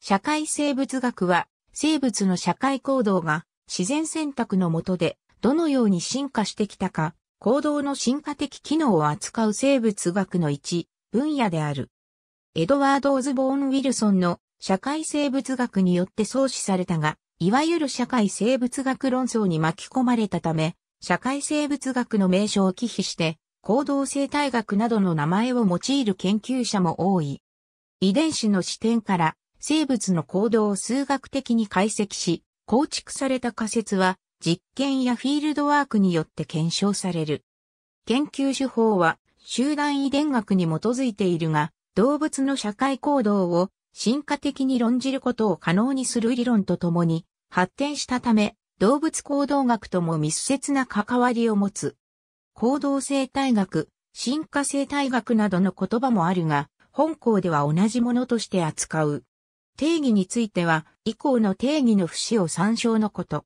社会生物学は、生物の社会行動が自然選択のもとでどのように進化してきたか、行動の進化的機能を扱う生物学の一分野である。エドワード・オズボーン・ウィルソンの社会生物学によって創始されたが、いわゆる社会生物学論争に巻き込まれたため、社会生物学の名称を忌避して、行動生態学などの名前を用いる研究者も多い。遺伝子の視点から生物の行動を数学的に解析し、構築された仮説は実験やフィールドワークによって検証される。研究手法は集団遺伝学に基づいているが、動物の社会行動を進化的に論じることを可能にする理論とともに発展したため、動物行動学とも密接な関わりを持つ。行動生態学、進化生態学などの言葉もあるが、本校では同じものとして扱う。定義については、以降の定義の節を参照のこと。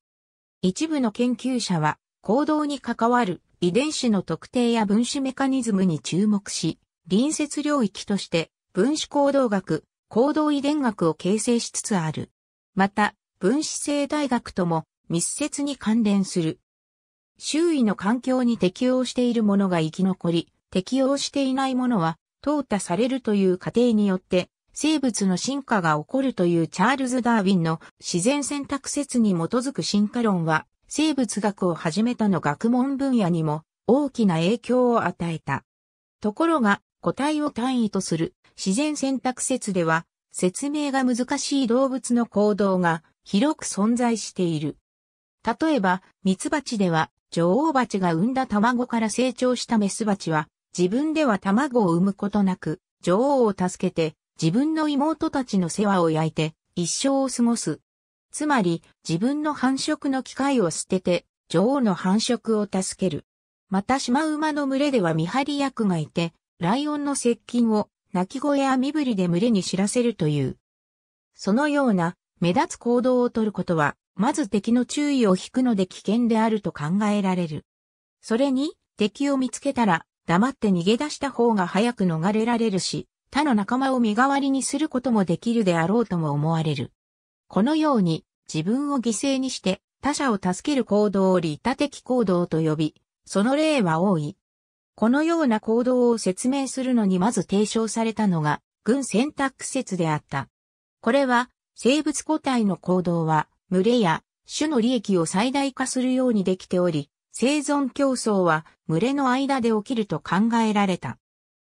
一部の研究者は、行動に関わる遺伝子の特定や分子メカニズムに注目し、隣接領域として分子行動学、行動遺伝学を形成しつつある。また、分子生態学とも密接に関連する。周囲の環境に適応しているものが生き残り、適応していないものは淘汰されるという過程によって生物の進化が起こるというチャールズ・ダーウィンの自然選択説に基づく進化論は、生物学をはじめたの学問分野にも大きな影響を与えた。ところが、個体を単位とする自然選択説では、説明が難しい動物の行動が広く存在している。例えば、ミツバチでは、女王蜂が産んだ卵から成長したメスバチは、自分では卵を産むことなく、女王を助けて自分の妹たちの世話を焼いて一生を過ごす。つまり自分の繁殖の機会を捨てて女王の繁殖を助ける。またシマウマの群れでは見張り役がいて、ライオンの接近を鳴き声や身振りで群れに知らせるという。そのような目立つ行動をとることは、まず敵の注意を引くので危険であると考えられる。それに、敵を見つけたら、黙って逃げ出した方が早く逃れられるし、他の仲間を身代わりにすることもできるであろうとも思われる。このように自分を犠牲にして他者を助ける行動を利他的行動と呼び、その例は多い。このような行動を説明するのにまず提唱されたのが、群選択説であった。これは、生物個体の行動は、群れや種の利益を最大化するようにできており、生存競争は群れの間で起きると考えられた。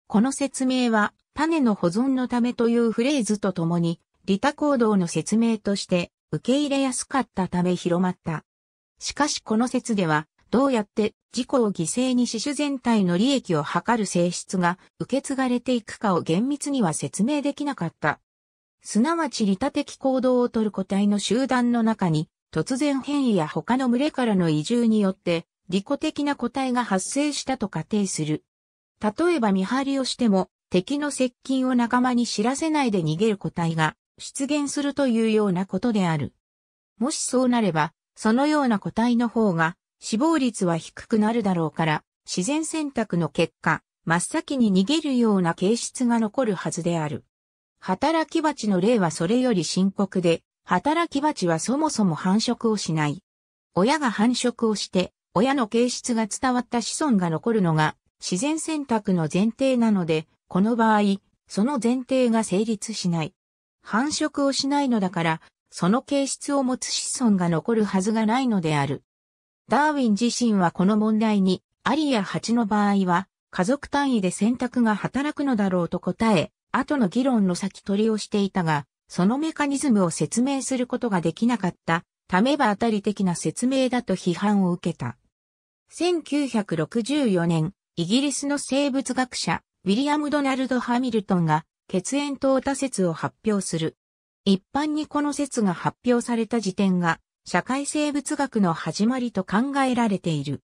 この説明は、種の保存のためというフレーズとともに、利他行動の説明として受け入れやすかったため広まった。しかしこの説では、どうやって自己を犠牲に死守全体の利益を図る性質が受け継がれていくかを厳密には説明できなかった。すなわち利他的行動をとる個体の集団の中に、突然変異や他の群れからの移住によって、利己的な個体が発生したと仮定する。例えば見張りをしても、敵の接近を仲間に知らせないで逃げる個体が出現するというようなことである。もしそうなれば、そのような個体の方が死亡率は低くなるだろうから、自然選択の結果、真っ先に逃げるような形質が残るはずである。働き蜂の例はそれより深刻で、働き蜂はそもそも繁殖をしない。親が繁殖をして、親の形質が伝わった子孫が残るのが自然選択の前提なので、この場合、その前提が成立しない。繁殖をしないのだから、その形質を持つ子孫が残るはずがないのである。ダーウィン自身はこの問題に、アリや8の場合は、家族単位で選択が働くのだろうと答え、後の議論の先取りをしていたが、そのメカニズムを説明することができなかった、ためば当たり的な説明だと批判を受けた。1964年、イギリスの生物学者、ウィリアム・ドナルド・ハミルトンが血縁淘汰説を発表する。一般にこの説が発表された時点が社会生物学の始まりと考えられている。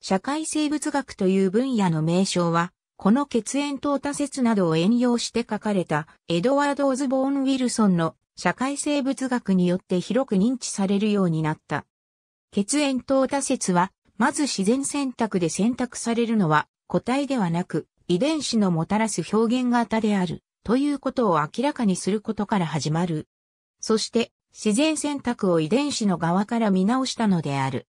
社会生物学という分野の名称は、この血縁淘汰説などを援用して書かれたエドワード・オズボーン・ウィルソンの社会生物学によって広く認知されるようになった。血縁淘汰説は、まず自然選択で選択されるのは個体ではなく、遺伝子のもたらす表現型である、ということを明らかにすることから始まる。そして、自然選択を遺伝子の側から見直したのである。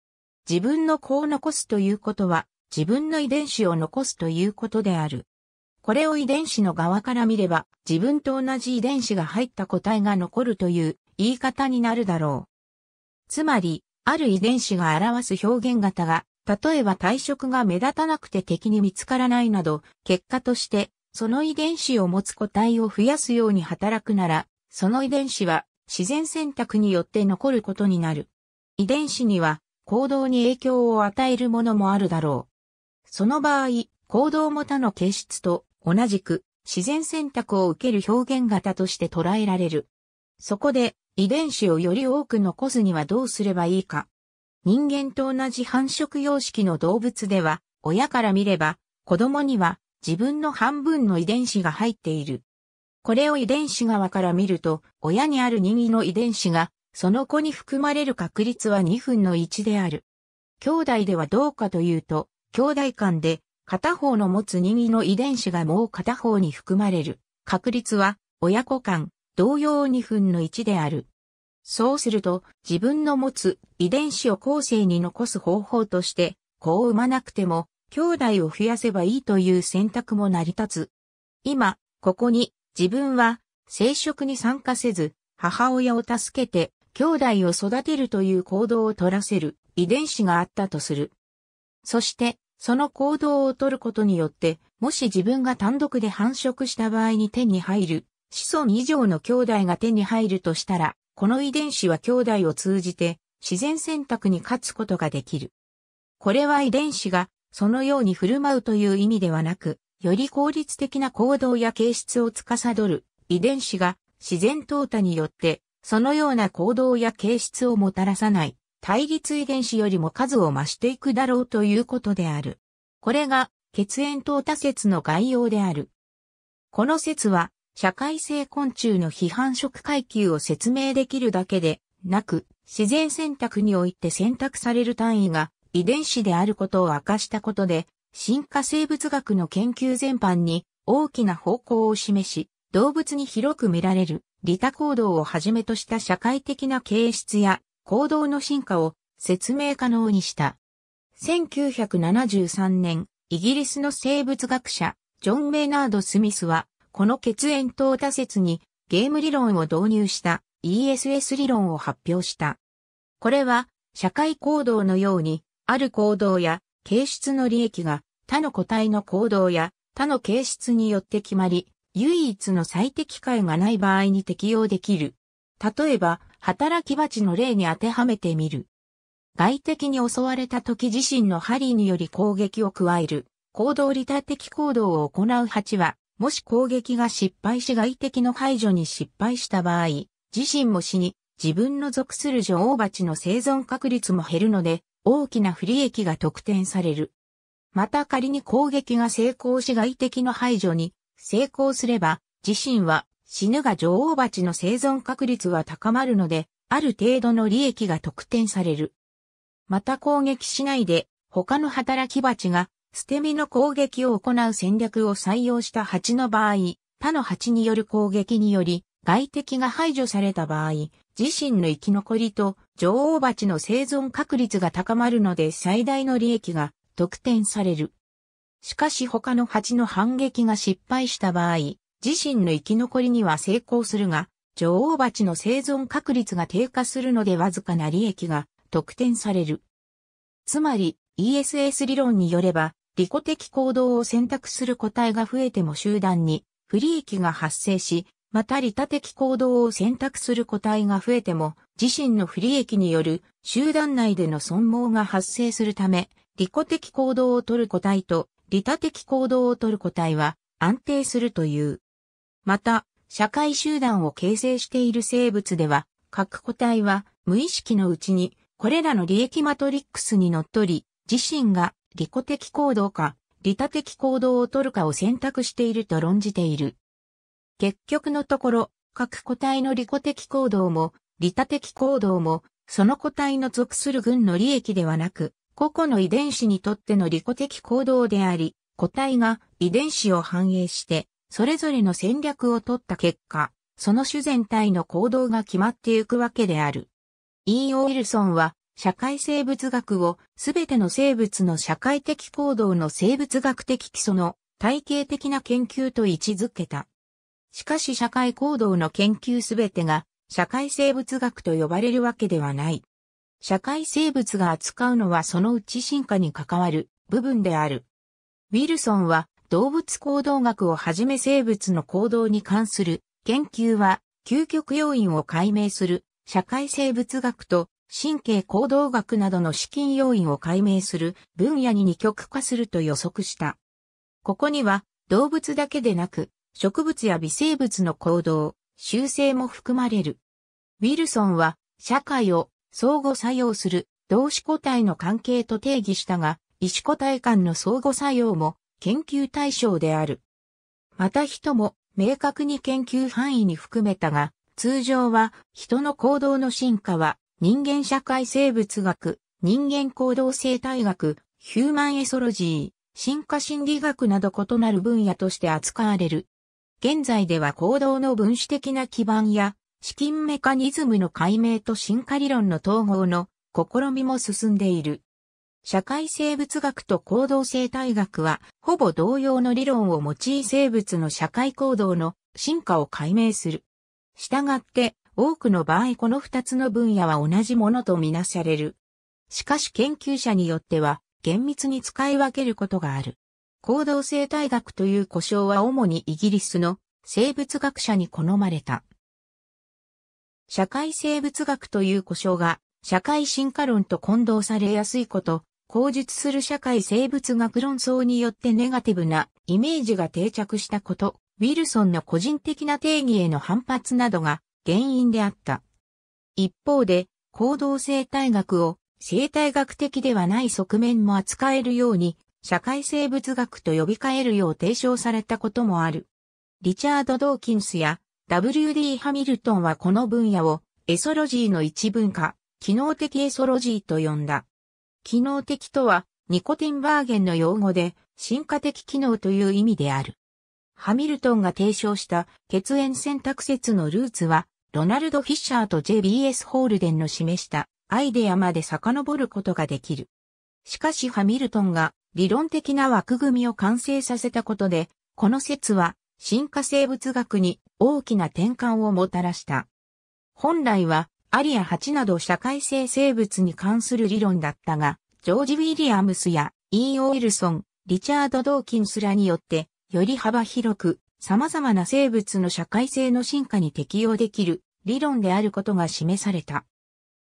自分の子を残すということは、自分の遺伝子を残すということである。これを遺伝子の側から見れば、自分と同じ遺伝子が入った個体が残るという言い方になるだろう。つまり、ある遺伝子が表す表現型が例えば体色が目立たなくて敵に見つからないなど、結果として、その遺伝子を持つ個体を増やすように働くなら、その遺伝子は自然選択によって残ることになる。遺伝子には行動に影響を与えるものもあるだろう。その場合、行動も他の形質と同じく自然選択を受ける表現型として捉えられる。そこで遺伝子をより多く残すにはどうすればいいか人間と同じ繁殖様式の動物では、親から見れば、子供には自分の半分の遺伝子が入っている。これを遺伝子側から見ると、親にある任意の遺伝子が、その子に含まれる確率は2分の1である。兄弟ではどうかというと、兄弟間で片方の持つ任意の遺伝子がもう片方に含まれる確率は親子間同様2分の1である。そうすると、自分の持つ遺伝子を後世に残す方法として、子を産まなくても、兄弟を増やせばいいという選択も成り立つ。今、ここに、自分は、生殖に参加せず、母親を助けて、兄弟を育てるという行動を取らせる遺伝子があったとする。そして、その行動を取ることによって、もし自分が単独で繁殖した場合に手に入る、子孫以上の兄弟が手に入るとしたら、この遺伝子は兄弟を通じて自然選択に勝つことができる。これは遺伝子がそのように振る舞うという意味ではなく、より効率的な行動や形質を司る遺伝子が自然淘汰によってそのような行動や形質をもたらさない対立遺伝子よりも数を増していくだろうということである。これが血縁淘汰説の概要である。この説は社会性昆虫の批判色階級を説明できるだけでなく、自然選択において選択される単位が遺伝子であることを明かしたことで、進化生物学の研究全般に大きな方向を示し、動物に広く見られる利他行動をはじめとした社会的な形質や行動の進化を説明可能にした。1973年、イギリスの生物学者、ジョン・メイナード・スミスは、この血縁淘汰説にゲーム理論を導入した ESS 理論を発表した。これは社会行動のようにある行動や形質の利益が他の個体の行動や他の形質によって決まり、唯一の最適解がない場合に適用できる。例えば、働き鉢の例に当てはめてみる。外敵に襲われた時自身の針により攻撃を加える、行動利他的行動を行う蜂は、もし攻撃が失敗し外敵の排除に失敗した場合、自身も死に、自分の属する女王蜂の生存確率も減るので、大きな不利益が得点される。また仮に攻撃が成功し外敵の排除に成功すれば、自身は死ぬが女王蜂の生存確率は高まるので、ある程度の利益が得点される。また攻撃しないで他の働き蜂が捨て身の攻撃を行う戦略を採用した蜂の場合、他の蜂による攻撃により、外敵が排除された場合、自身の生き残りと女王蜂の生存確率が高まるので最大の利益が得点される。しかし他の蜂の反撃が失敗した場合、自身の生き残りには成功するが、女王蜂の生存確率が低下するのでわずかな利益が得点される。つまり、ESS 理論によれば、利己的行動を選択する個体が増えても集団に不利益が発生し、また利他的行動を選択する個体が増えても自身の不利益による集団内での損耗が発生するため、利己的行動を取る個体と利他的行動を取る個体は安定するという。また、社会集団を形成している生物では、各個体は無意識のうちにこれらの利益マトリックスにのっとり、自身が利己的行動か、利他的行動を取るかを選択していると論じている。結局のところ、各個体の利己的行動も、利他的行動も、その個体の属する群の利益ではなく、個々の遺伝子にとっての利己的行動であり、個体が遺伝子を反映して、それぞれの戦略を取った結果、その種全体の行動が決まってゆくわけである。E. オウィルソンは、社会生物学をすべての生物の社会的行動の生物学的基礎の体系的な研究と位置づけた。しかし社会行動の研究すべてが社会生物学と呼ばれるわけではない。社会生物が扱うのはそのうち進化に関わる部分である。ウィルソンは動物行動学をはじめ生物の行動に関する研究は究極要因を解明する社会生物学と神経行動学などの資金要因を解明する分野に二極化すると予測した。ここには動物だけでなく植物や微生物の行動、修正も含まれる。ウィルソンは社会を相互作用する同志個体の関係と定義したが、異種個体間の相互作用も研究対象である。また人も明確に研究範囲に含めたが、通常は人の行動の進化は人間社会生物学、人間行動生態学、ヒューマンエソロジー、進化心理学など異なる分野として扱われる。現在では行動の分子的な基盤や、資金メカニズムの解明と進化理論の統合の試みも進んでいる。社会生物学と行動生態学は、ほぼ同様の理論を用い生物の社会行動の進化を解明する。したがって、多くの場合この二つの分野は同じものとみなされる。しかし研究者によっては厳密に使い分けることがある。行動生態学という呼称は主にイギリスの生物学者に好まれた。社会生物学という呼称が社会進化論と混同されやすいこと、口述する社会生物学論争によってネガティブなイメージが定着したこと、ウィルソンの個人的な定義への反発などが原因であった。一方で、行動生態学を生態学的ではない側面も扱えるように、社会生物学と呼び換えるよう提唱されたこともある。リチャード・ドーキンスや W.D. ハミルトンはこの分野をエソロジーの一文化、機能的エソロジーと呼んだ。機能的とは、ニコティンバーゲンの用語で、進化的機能という意味である。ハミルトンが提唱した血縁選択説のルーツは、ロナルド・フィッシャーと JBS ホールデンの示したアイデアまで遡ることができる。しかしハミルトンが理論的な枠組みを完成させたことで、この説は進化生物学に大きな転換をもたらした。本来はアリア8など社会性生物に関する理論だったが、ジョージ・ウィリアムスや E.O. ウィルソン、リチャード・ドーキンスらによって、より幅広く様々な生物の社会性の進化に適用できる理論であることが示された。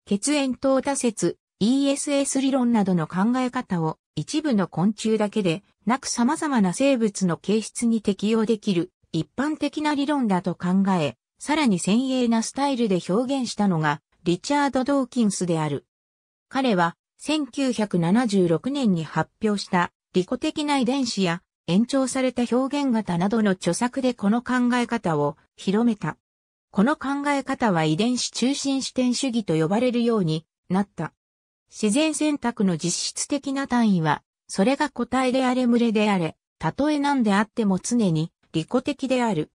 血縁等汰説、ESS 理論などの考え方を一部の昆虫だけでなく様々な生物の形質に適用できる一般的な理論だと考え、さらに先鋭なスタイルで表現したのがリチャード・ドーキンスである。彼は1976年に発表した利己的な遺伝子や延長された表現型などの著作でこの考え方を広めた。この考え方は遺伝子中心視点主義と呼ばれるようになった。自然選択の実質的な単位は、それが個体であれ群れであれ、たとえ何であっても常に利己的である。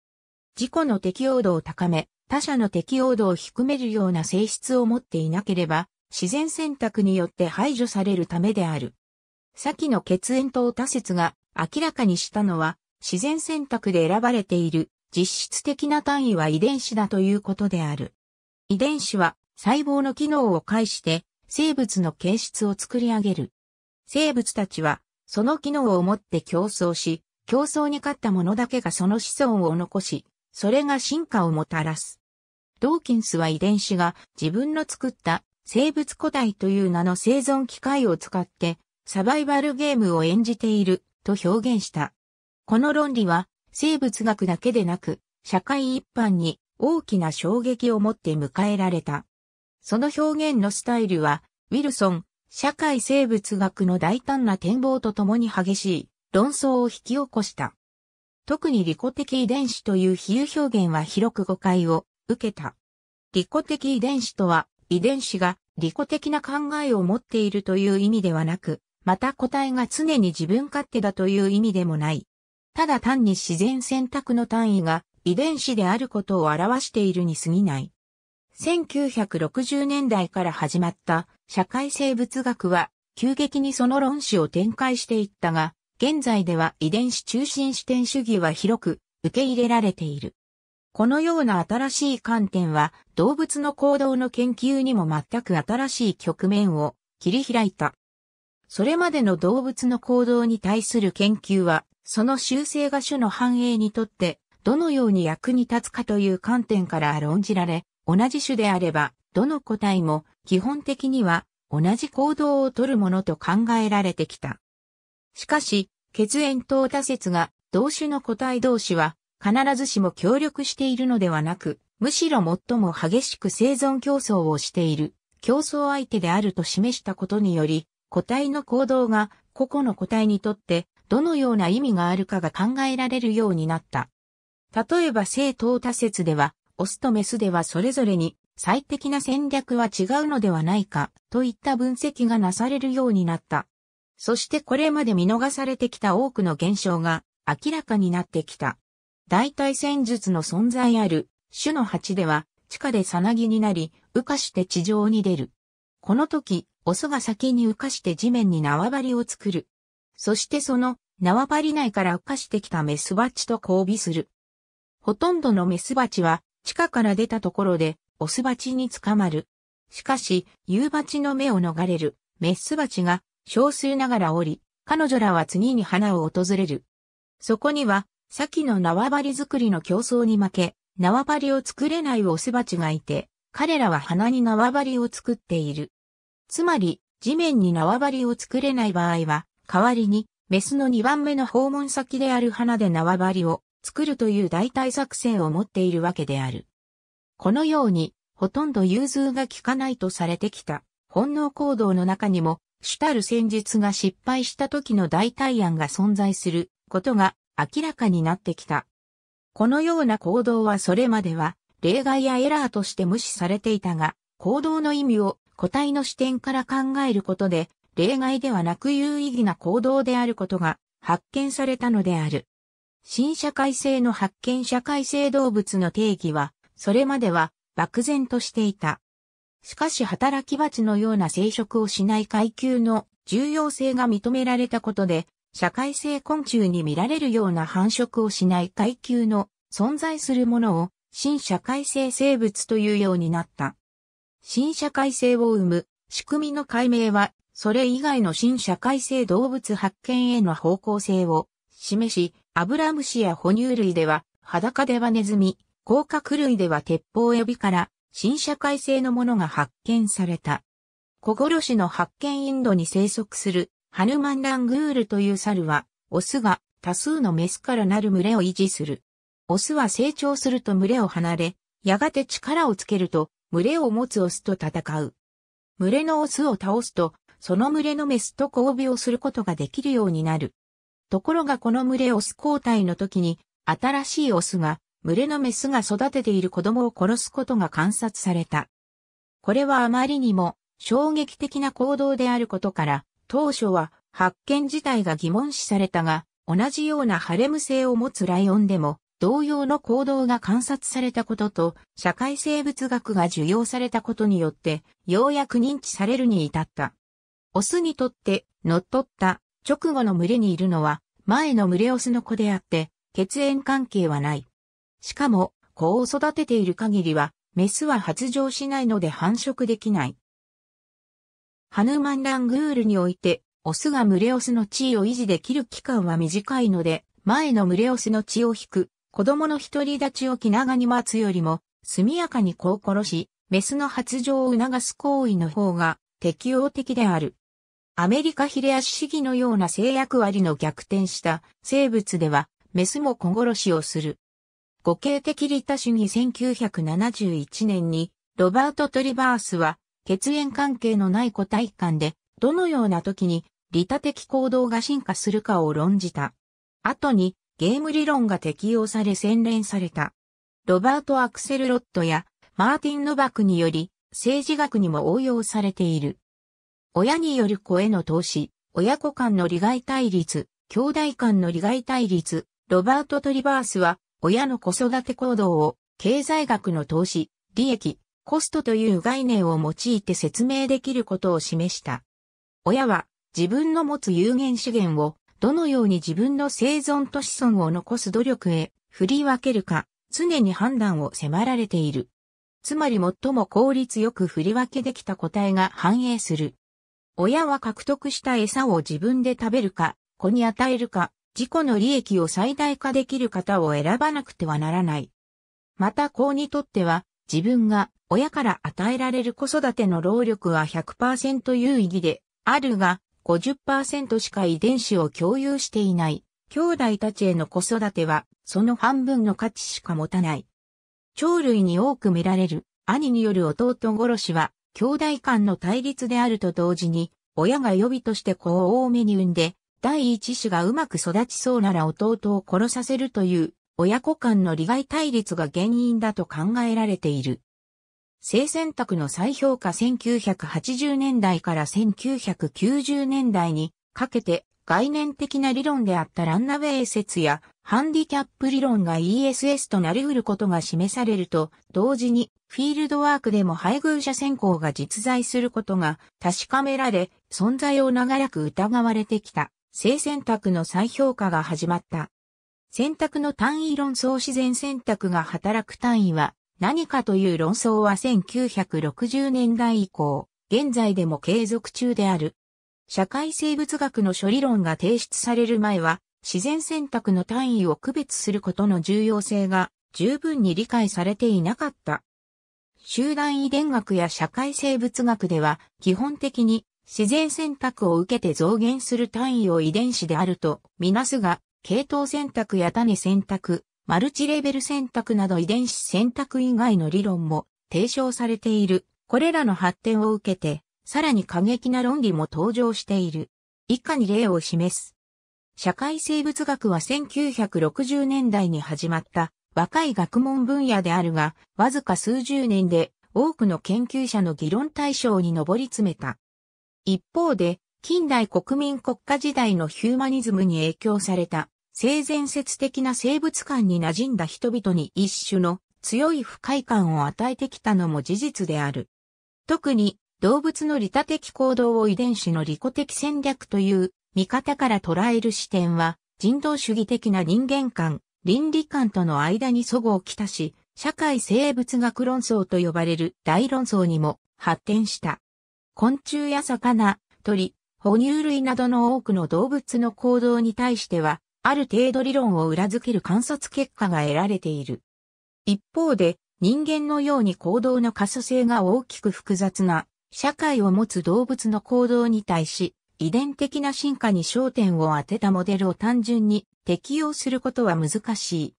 自己の適応度を高め、他者の適応度を低めるような性質を持っていなければ、自然選択によって排除されるためである。先の血縁と多説が明らかにしたのは、自然選択で選ばれている実質的な単位は遺伝子だということである。遺伝子は細胞の機能を介して生物の形質を作り上げる。生物たちはその機能を持って競争し、競争に勝ったものだけがその子孫を残し、それが進化をもたらす。ドーキンスは遺伝子が自分の作った生物個体という名の生存機械を使ってサバイバルゲームを演じていると表現した。この論理は生物学だけでなく社会一般に大きな衝撃を持って迎えられた。その表現のスタイルは、ウィルソン、社会生物学の大胆な展望とともに激しい論争を引き起こした。特に利己的遺伝子という比喩表現は広く誤解を受けた。利己的遺伝子とは、遺伝子が利己的な考えを持っているという意味ではなく、また個体が常に自分勝手だという意味でもない。ただ単に自然選択の単位が遺伝子であることを表しているに過ぎない。1960年代から始まった社会生物学は急激にその論旨を展開していったが、現在では遺伝子中心視点主義は広く受け入れられている。このような新しい観点は動物の行動の研究にも全く新しい局面を切り開いた。それまでの動物の行動に対する研究は、その修正が種の繁栄にとって、どのように役に立つかという観点から論じられ、同じ種であれば、どの個体も基本的には同じ行動をとるものと考えられてきた。しかし、血縁等打説が同種の個体同士は必ずしも協力しているのではなく、むしろ最も激しく生存競争をしている競争相手であると示したことにより、個体の行動が個々の個体にとってどのような意味があるかが考えられるようになった。例えば正等多説では、オスとメスではそれぞれに最適な戦略は違うのではないかといった分析がなされるようになった。そしてこれまで見逃されてきた多くの現象が明らかになってきた。代替戦術の存在ある種の蜂では地下でさなぎになり、浮かして地上に出る。この時、オスが先に浮かして地面に縄張りを作る。そしてその縄張り内から浮かしてきたメスバチと交尾する。ほとんどのメスバチは地下から出たところでオスバチに捕まる。しかし、夕バチの目を逃れるメスバチが少数ながら降り、彼女らは次に花を訪れる。そこには、先の縄張り作りの競争に負け、縄張りを作れないオスバチがいて、彼らは花に縄張りを作っている。つまり、地面に縄張りを作れない場合は、代わりに、メスの2番目の訪問先である花で縄張りを作るという代替作戦を持っているわけである。このように、ほとんど融通が効かないとされてきた、本能行動の中にも、主たる戦術が失敗した時の代替案が存在することが明らかになってきた。このような行動はそれまでは例外やエラーとして無視されていたが、行動の意味を個体の視点から考えることで、例外ではなく有意義な行動であることが発見されたのである。新社会性の発見社会性動物の定義は、それまでは漠然としていた。しかし働き蜂のような生殖をしない階級の重要性が認められたことで、社会性昆虫に見られるような繁殖をしない階級の存在するものを新社会性生物というようになった。新社会性を生む仕組みの解明は、それ以外の新社会性動物発見への方向性を示し、アブラムシや哺乳類では、裸ではネズミ、甲殻類では鉄砲エビから新社会性のものが発見された。小殺しの発見インドに生息するハヌマンラングールという猿は、オスが多数のメスからなる群れを維持する。オスは成長すると群れを離れ、やがて力をつけると群れを持つオスと戦う。群れのオスを倒すと、その群れのメスと交尾をすることができるようになる。ところがこの群れオス交代の時に、新しいオスが、群れのメスが育てている子供を殺すことが観察された。これはあまりにも衝撃的な行動であることから、当初は発見自体が疑問視されたが、同じようなハレム性を持つライオンでも、同様の行動が観察されたことと、社会生物学が受容されたことによって、ようやく認知されるに至った。オスにとって、乗っ取った直後の群れにいるのは、前の群れオスの子であって、血縁関係はない。しかも、子を育てている限りは、メスは発情しないので繁殖できない。ハヌマンラングールにおいて、オスが群れオスの地位を維持できる期間は短いので、前の群れオスの血を引く子供の独り立ちを気長に待つよりも、速やかに子を殺し、メスの発情を促す行為の方が適応的である。アメリカヒレアシシギのような性役割の逆転した生物では、メスも子殺しをする。語形的利他主義1971年に、ロバート・トリバースは、血縁関係のない個体間で、どのような時に利他的行動が進化するかを論じた。後に、ゲーム理論が適用され洗練された。ロバート・アクセルロットやマーティン・ノバクにより政治学にも応用されている。親による子への投資、親子間の利害対立、兄弟間の利害対立、ロバート・トリバースは親の子育て行動を経済学の投資、利益、コストという概念を用いて説明できることを示した。親は自分の持つ有限資源をどのように自分の生存と子孫を残す努力へ振り分けるか、常に判断を迫られている。つまり最も効率よく振り分けできた個体が反映する。親は獲得した餌を自分で食べるか、子に与えるか、自己の利益を最大化できる方を選ばなくてはならない。また子にとっては、自分が親から与えられる子育ての労力は100%有意義であるが、50%しか遺伝子を共有していない、兄弟たちへの子育ては、その半分の価値しか持たない。鳥類に多く見られる、兄による弟殺しは、兄弟間の対立であると同時に、親が予備として子を多めに産んで、第一子がうまく育ちそうなら弟を殺させるという、親子間の利害対立が原因だと考えられている。性選択の再評価1980年代から1990年代にかけて概念的な理論であったランナウェイ説やハンディキャップ理論が ESS となり得ることが示されると同時にフィールドワークでも配偶者選考が実在することが確かめられ存在を長らく疑われてきた性選択の再評価が始まった。選択の単位論総自然選択が働く単位は何かという論争は1960年代以降、現在でも継続中である。社会生物学の処理論が提出される前は、自然選択の単位を区別することの重要性が十分に理解されていなかった。集団遺伝学や社会生物学では、基本的に自然選択を受けて増減する単位を遺伝子であるとみなすが、系統選択や種選択、マルチレベル選択など遺伝子選択以外の理論も提唱されている。これらの発展を受けて、さらに過激な論理も登場している。以下に例を示す。社会生物学は1960年代に始まった若い学問分野であるが、わずか数十年で多くの研究者の議論対象に上り詰めた。一方で、近代国民国家時代のヒューマニズムに影響された性善説的な生物観に馴染んだ人々に一種の強い不快感を与えてきたのも事実である。特に動物の利他的行動を遺伝子の利己的戦略という見方から捉える視点は人道主義的な人間観、倫理観との間に齟齬をきたし、社会生物学論争と呼ばれる大論争にも発展した。昆虫や魚、鳥、哺乳類などの多くの動物の行動に対しては、ある程度理論を裏付ける観察結果が得られている。一方で、人間のように行動の可塑性が大きく複雑な社会を持つ動物の行動に対し、遺伝的な進化に焦点を当てたモデルを単純に適用することは難しい。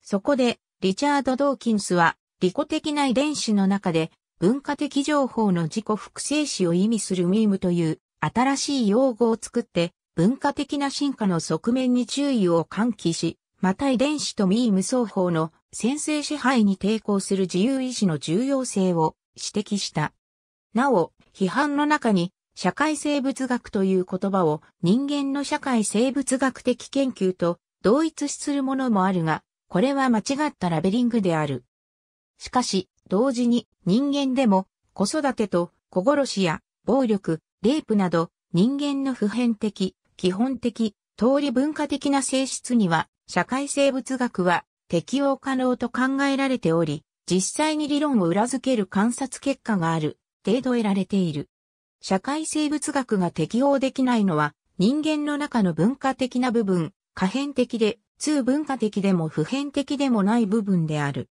そこで、リチャード・ドーキンスは、利己的な遺伝子の中で、文化的情報の自己複製子を意味するミームという新しい用語を作って、文化的な進化の側面に注意を喚起し、また遺伝子とミーム双方の先制支配に抵抗する自由意志の重要性を指摘した。なお、批判の中に、社会生物学という言葉を人間の社会生物学的研究と同一視するものもあるが、これは間違ったラベリングである。しかし、同時に人間でも子育てと子殺しや暴力、レイプなど人間の普遍的基本的、通り文化的な性質には、社会生物学は適応可能と考えられており、実際に理論を裏付ける観察結果がある程度得られている。社会生物学が適応できないのは、人間の中の文化的な部分、可変的で、通文化的でも普遍的でもない部分である。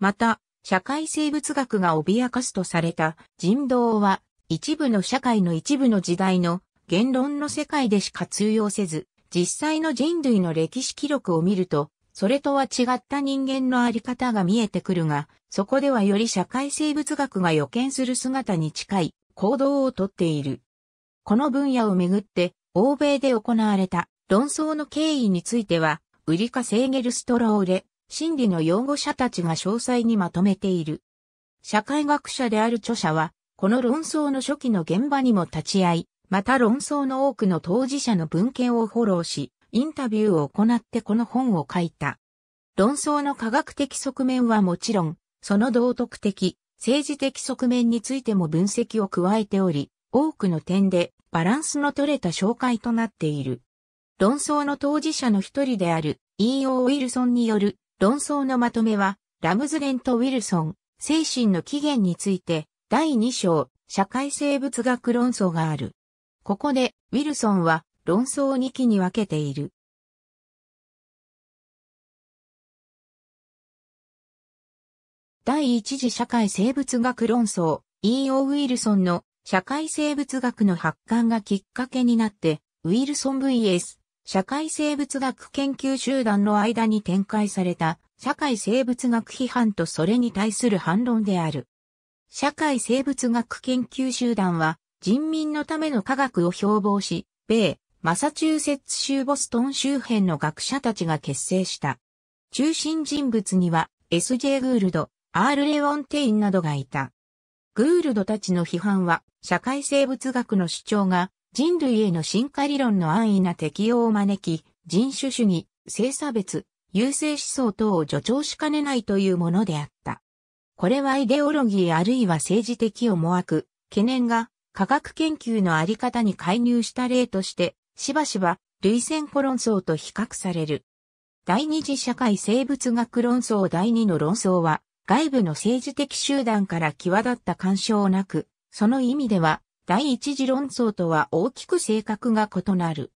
また、社会生物学が脅かすとされた人道は、一部の社会の一部の時代の言論の世界でしか通用せず、実際の人類の歴史記録を見ると、それとは違った人間のあり方が見えてくるが、そこではより社会生物学が予見する姿に近い行動をとっている。この分野をめぐって、欧米で行われた論争の経緯については、ウリカ・セーゲルストローレ、心理の擁護者たちが詳細にまとめている。社会学者である著者は、この論争の初期の現場にも立ち会い、また論争の多くの当事者の文献をフォローし、インタビューを行ってこの本を書いた。論争の科学的側面はもちろん、その道徳的、政治的側面についても分析を加えており、多くの点でバランスの取れた紹介となっている。論争の当事者の一人である E.O. ウィルソンによる論争のまとめは、ラムズレント・ウィルソン、精神の起源について、第2章、社会生物学論争がある。ここで、ウィルソンは論争を2期に分けている。第一次社会生物学論争、E.O. ウィルソンの社会生物学の発刊がきっかけになって、ウィルソン VS 社会生物学研究集団の間に展開された社会生物学批判とそれに対する反論である。社会生物学研究集団は人民のための科学を標榜し、米、マサチューセッツ州ボストン周辺の学者たちが結成した。中心人物には S.J. グールド、R. レオンテインなどがいた。グールドたちの批判は、社会生物学の主張が人類への進化理論の安易な適用を招き、人種主義、性差別、優勢思想等を助長しかねないというものであった。これはイデオロギーあるいは政治的思惑、懸念が科学研究のあり方に介入した例として、しばしば、類線弧論争と比較される。第二次社会生物学論争第二の論争は、外部の政治的集団から際立った干渉なく、その意味では、第一次論争とは大きく性格が異なる。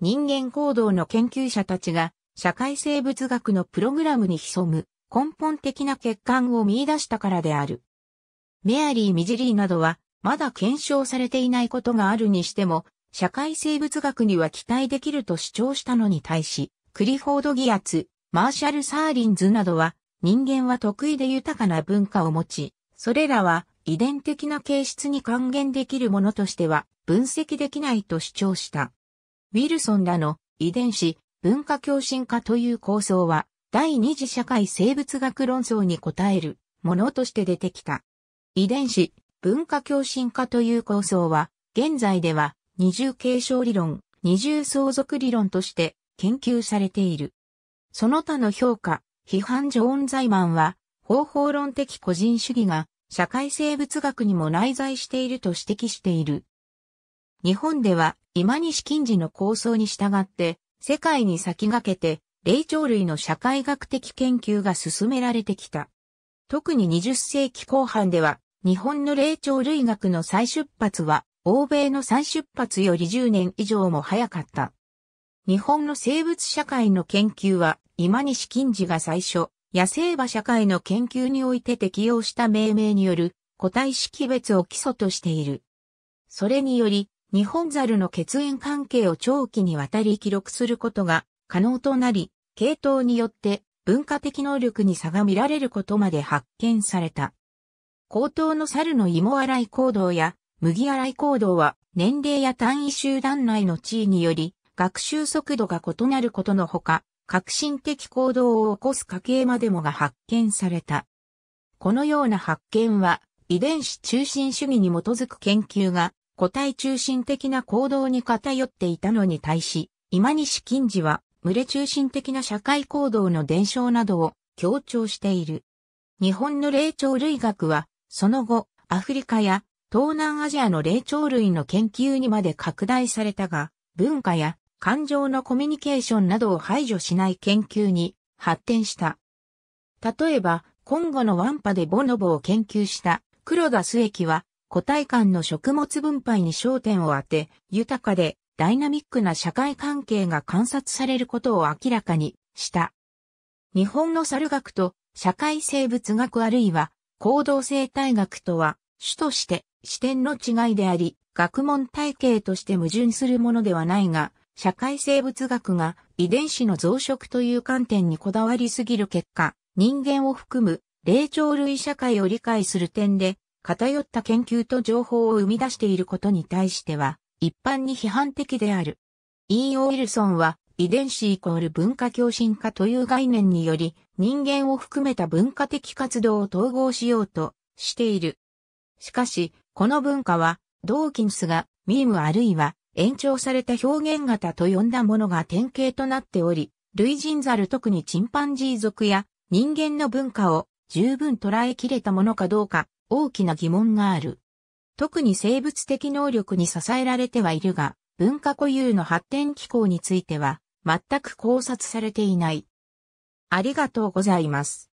人間行動の研究者たちが、社会生物学のプログラムに潜む根本的な欠陥を見出したからである。メアリー・ミジリーなどは、まだ検証されていないことがあるにしても、社会生物学には期待できると主張したのに対し、クリフォード・ギアツ、マーシャル・サーリンズなどは、人間は得意で豊かな文化を持ち、それらは遺伝的な形質に還元できるものとしては分析できないと主張した。ウィルソンらの遺伝子、文化共振化という構想は、第二次社会生物学論争に応えるものとして出てきた。遺伝子、文化共振化という構想は、現在では二重継承理論、二重相続理論として研究されている。その他の評価、批判ジョーン・ザイマンは、方法論的個人主義が社会生物学にも内在していると指摘している。日本では今西近似の構想に従って世界に先駆けて霊長類の社会学的研究が進められてきた。特に20世紀後半では日本の霊長類学の再出発は、欧米の再出発より10年以上も早かった。日本の生物社会の研究は、今西近次が最初、野生馬社会の研究において適用した命名による個体識別を基礎としている。それにより、日本猿の血縁関係を長期にわたり記録することが可能となり、系統によって文化的能力に差が見られることまで発見された。高等の猿の芋洗い行動や麦洗い行動は年齢や単位集団内の地位により学習速度が異なることのほか、革新的行動を起こす家系までもが発見された。このような発見は遺伝子中心主義に基づく研究が個体中心的な行動に偏っていたのに対し、今西近次は群れ中心的な社会行動の伝承などを強調している。日本の霊長類学はその後、アフリカや東南アジアの霊長類の研究にまで拡大されたが、文化や感情のコミュニケーションなどを排除しない研究に発展した。例えば、今後のワンパでボノボを研究した黒田末木は、個体間の食物分配に焦点を当て、豊かでダイナミックな社会関係が観察されることを明らかにした。日本の猿学と社会生物学あるいは行動生態学とは、種として視点の違いであり、学問体系として矛盾するものではないが、社会生物学が遺伝子の増殖という観点にこだわりすぎる結果、人間を含む霊長類社会を理解する点で、偏った研究と情報を生み出していることに対しては、一般に批判的である。E. オウィルソンは、遺伝子イコール文化共振化という概念により、人間を含めた文化的活動を統合しようとしている。しかし、この文化は、ドーキンスがミームあるいは延長された表現型と呼んだものが典型となっており、類人猿特にチンパンジー族や人間の文化を十分捉えきれたものかどうか大きな疑問がある。特に生物的能力に支えられてはいるが、文化固有の発展機構については、全く考察されていない。ありがとうございます。